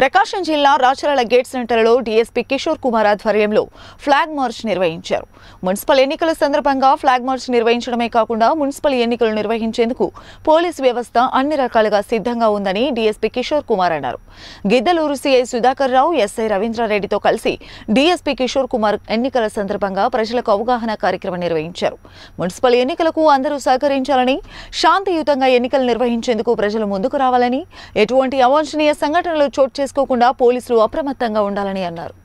ప్రకాశం జిల్లా రాచరాల గేట్ సెంటర్లో డిఎస్పీ కిషోర్ కుమార్ ఆధ్వర్యంలో ఫ్లాగ్ మార్చ్ నిర్వహించారు మున్సిపల్ ఎన్నికల సందర్భంగా ఫ్లాగ్ మార్చ్ నిర్వహించడమే కాకుండా మున్సిపల్ ఎన్నికలు నిర్వహించేందుకు పోలీస్ వ్యవస్థ అన్ని రకాలుగా సిద్ధంగా ఉందని డిఎస్పీ కిషోర్ కుమార్ అన్నారు గిద్దలూరు సిఐ సుధాకర్ రావు ఎస్ఐ రవీంద్రారెడ్డితో కలిసి డీఎస్పీ కిషోర్ కుమార్ ఎన్నికల సందర్భంగా ప్రజలకు అవగాహన కార్యక్రమం నిర్వహించారు మున్సిపల్ ఎన్నికలకు అందరూ సహకరించాలని శాంతియుతంగా ఎన్నికలు నిర్వహించేందుకు ప్రజలు ముందుకు రావాలని ఎటువంటి అవాంఛనీయ సంఘటనలు చోటు చేసుకోకుండా పోలీసులు అప్రమత్తంగా ఉండాలని అన్నారు